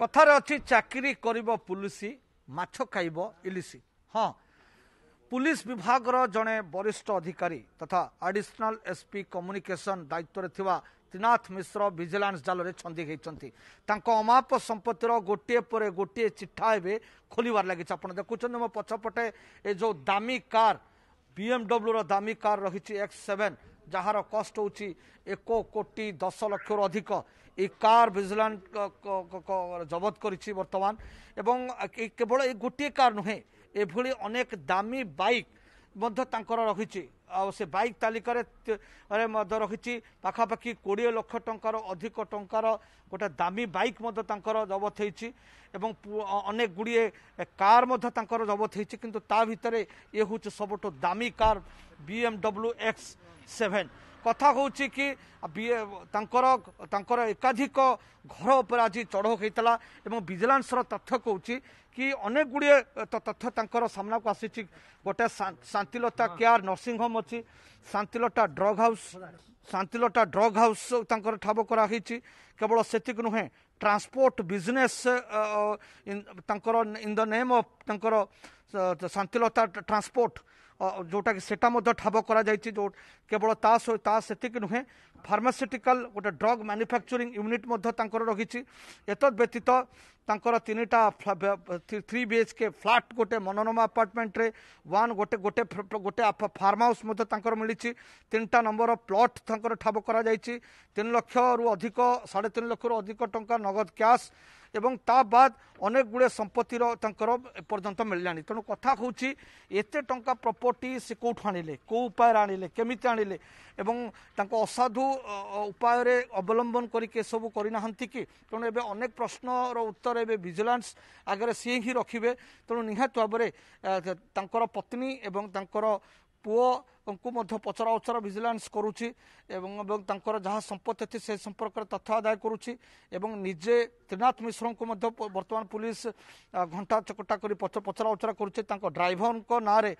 କଥାରେ ଅଛି ଚାକିରି କରିବ ପୁଲିସ ମାଛ ଖାଇବ ଇଲିସି ହଁ ପୁଲିସ ବିଭାଗର ଜଣେ ବରିଷ୍ଠ ଅଧିକାରୀ ତଥା ଆଡିସନାଲ ଏସ୍ପି କମ୍ୟୁନିକେସନ ଦାୟିତ୍ୱରେ ଥିବା ତ୍ରିନାଥ ମିଶ୍ର ଭିଜିଲାନ୍ସ ଜାଲରେ ଛନ୍ଦି ହେଇଛନ୍ତି ତାଙ୍କ ଅମାପ ସମ୍ପତ୍ତିର ଗୋଟିଏ ପରେ ଗୋଟିଏ ଚିଠା ଏବେ ଖୋଲିବାର ଲାଗିଛି ଆପଣ ଦେଖୁଛନ୍ତି ମୋ ପଛପଟେ ଏ ଯେଉଁ ଦାମୀ କାର୍ ବିଏମ୍ଡବ୍ଲ୍ୟୁର ଦାମୀ କାର୍ ରହିଛି ଏକ୍ସ ସେଭେନ୍ ଯାହାର କଷ୍ଟ ହେଉଛି ଏକ କୋଟି ଦଶ ଲକ୍ଷରୁ ଅଧିକ এই কার ভিজিলান্স জবত করেছি বর্তমান এবং কেবল এই গোটিয়ে কার নুহে এভাবে অনেক দামি বাইক মধ্য তাঁকর রয়েছে সে বাইক তালিকার রয়েছে পাখাপাখি কোড়িয়ে লক্ষ টঙ্কার অধিক টঙ্কার গোটা দামি বাইক মধ্য তাঁকর জবত হয়েছি এবং অনেক গুড়িয়ে কার মধ্য তাঁকর জবত হয়েছে কিন্তু তা ভিতরে ইয়ে হচ্ছে সবুঠু দামি কার বিএমডব্লু এক্স ସେଭେନ୍ କଥା ହେଉଛି କି ତାଙ୍କର ତାଙ୍କର ଏକାଧିକ ଘର ଉପରେ ଆଜି ଚଢ଼ଉ ହୋଇଥିଲା ଏବଂ ଭିଜିଲାନ୍ସର ତଥ୍ୟ କହୁଛି କି ଅନେକ ଗୁଡ଼ିଏ ତଥ୍ୟ ତାଙ୍କର ସାମ୍ନାକୁ ଆସିଛି ଗୋଟେ ଶାନ୍ତିଲତା କେୟାର ନର୍ସିଂହୋମ୍ ଅଛି Shantilata drug house Shantilata drug house ତାଙ୍କର ଠାବ କରାହେଇଛି କେବଳ ସେତିକି ନୁହେଁ ଟ୍ରାନ୍ସପୋର୍ଟ ବିଜନେସ୍ ତାଙ୍କର ଇନ୍ ଦ ନେମ୍ ଅଫ୍ ତାଙ୍କର ଶାନ୍ତିଲତା ଟ୍ରାନ୍ସପୋର୍ଟ ଯେଉଁଟାକି ସେଇଟା ମଧ୍ୟ ଠାବ କରାଯାଇଛି ଯେଉଁ କେବଳ ତା ତା ସେତିକି ନୁହେଁ ଫାର୍ମାସ୍ୟୁଟିକାଲ ଗୋଟେ ଡ୍ରଗ୍ ମ୍ୟାନୁଫ୍ୟାକ୍ଚରିଂ ୟୁନିଟ୍ ମଧ୍ୟ ତାଙ୍କର ରହିଛି ଏତଦ୍ ବ୍ୟତୀତ ତାଙ୍କର ତିନିଟା three B H K flat ଗୋଟେ ମନୋରମା ଆପାର୍ଟମେଣ୍ଟରେ ୱାନ୍ ଗୋଟେ ଗୋଟେ ଗୋଟେ ଫାର୍ମ ହାଉସ୍ ମଧ୍ୟ ତାଙ୍କର ମିଳିଛି ତିନିଟା ନମ୍ବର ପ୍ଲଟ୍ ତାଙ୍କର ଠାବ କରାଯାଇଛି ତିନି ଲକ୍ଷରୁ ଅଧିକ ସାଢ଼େ ତିନି ଲକ୍ଷରୁ ଅଧିକ ଟଙ୍କା ନଗଦ କ୍ୟାସ୍ ଏବଂ ତା ବାଦ ଅନେକ ଗୁଡ଼ିଏ ସମ୍ପତ୍ତିର ତାଙ୍କର ଏପର୍ଯ୍ୟନ୍ତ ମିଳିଲାଣି ତେଣୁ କଥା ହେଉଛି ଏତେ ଟଙ୍କା ପ୍ରପର୍ଟି ସେ କେଉଁଠୁ ଆଣିଲେ କେଉଁ ଉପାୟରେ ଆଣିଲେ କେମିତି ଆଣିଲେ ଏବଂ ତାଙ୍କ ଅସାଧୁ ଉପାୟରେ ଅବଲମ୍ବନ କରିକି ଏସବୁ କରିନାହାନ୍ତି କି ତେଣୁ ଏବେ ଅନେକ ପ୍ରଶ୍ନର ଉତ୍ତର ଏବେ ଭିଜିଲାନ୍ସ ଆଗରେ ସିଏ ହିଁ ରଖିବେ ତେଣୁ ନିହାତି ଭାବରେ ତାଙ୍କର ପତ୍ନୀ ଏବଂ ତାଙ୍କର ପୁଅ ଙ୍କୁ ମଧ୍ୟ ପଚରା ଉଚରା ଭିଜିଲାନ୍ସ କରୁଛି ଏବଂ ଏବଂ ତାଙ୍କର ଯାହା ସମ୍ପତ୍ତି ଅଛି ସେ ସମ୍ପର୍କରେ ତଥ୍ୟ ଆଦାୟ କରୁଛି ଏବଂ ନିଜେ ତ୍ରିନାଥ ମିଶ୍ରଙ୍କୁ ମଧ୍ୟ ବର୍ତ୍ତମାନ ପୁଲିସ୍ ଘଣ୍ଟା ଚକଟା କରି ପଚରା ଉଚରା କରୁଛି ତାଙ୍କ ଡ୍ରାଇଭରଙ୍କ ନାଁରେ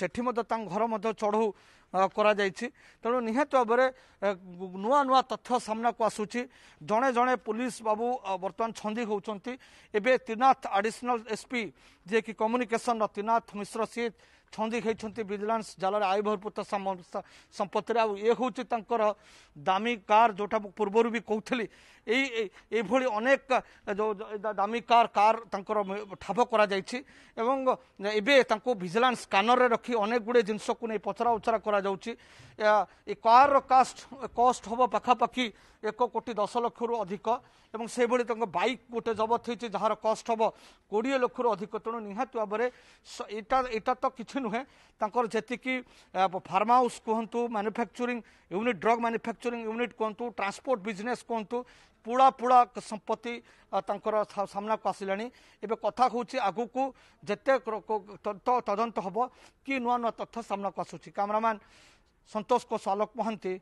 ସେଠି ମଧ୍ୟ ତାଙ୍କ ଘର ମଧ୍ୟ ଚଢ଼ଉ କରାଯାଇଛି ତେଣୁ ନିହାତି ଭାବରେ ନୂଆ ନୂଆ ତଥ୍ୟ ସାମ୍ନାକୁ ଆସୁଛି ଜଣେ ଜଣେ ପୁଲିସ୍ ବାବୁ ବର୍ତ୍ତମାନ ଛନ୍ଦି ହେଉଛନ୍ତି ଏବେ ତ୍ରିନାଥ ଆଡ଼ିସନାଲ୍ ଏସ୍ପି ଯିଏକି କମ୍ୟୁନିକେସନର ତ୍ରିନାଥ ମିଶ୍ର ସିଏ ଛନ୍ଦି ହେଇଛନ୍ତି ଭିଜିଲାନ୍ସ ଜାଲରେ ଆଇଭର୍ ଜଳପୂତ ସମ୍ପତ୍ତିରେ ଆଉ ଇଏ ହେଉଛି ତାଙ୍କର ଦାମୀ କାର୍ ଯେଉଁଟା ମୁଁ ପୂର୍ବରୁ ବି କହୁଥିଲି এই এইভଳି ଅନେକ ଦାମୀ କାର୍ କାର୍ ତାଙ୍କର ଠାବ କରାଯାଇଛି ଏବଂ ଏବେ ତାଙ୍କୁ ଭିଜିଲାନ୍ସ ସ୍କାନରରେ ରଖି ଅନେକ ଗୁଡ଼ିଏ ଜିନିଷକୁ ନେଇ ପଚରା ଉଚରା କରାଯାଉଛି ଏ କାର୍ର କାଷ୍ଟ କଷ୍ଟ ହେବ ପାଖାପାଖି ଏକ କୋଟି ଦଶ ଲକ୍ଷରୁ ଅଧିକ ଏବଂ ସେଭଳି ତାଙ୍କ ବାଇକ୍ ଗୋଟେ ଜବତ ହେଇଛି ଯାହାର କଷ୍ଟ ହେବ କୋଡ଼ିଏ ଲକ୍ଷରୁ ଅଧିକ ତେଣୁ ନିହାତି ଭାବରେ ଏଇଟା ଏଇଟା ତ କିଛି ନୁହେଁ ତାଙ୍କର ଯେତିକି ଫାର୍ମା ହାଉସ୍ କୁହନ୍ତୁ manufacturing unit drug manufacturing unit କୁହନ୍ତୁ ଟ୍ରାନ୍ସପୋର୍ଟ ବିଜନେସ୍ କୁହନ୍ତୁ सामना पुढा सम्पत्तिर कथा आसलाउँछ आगको जति तद हे कि न तथ्य सामनाको आसु क्यमेरा्यान सन्तोष को आलोक महांती।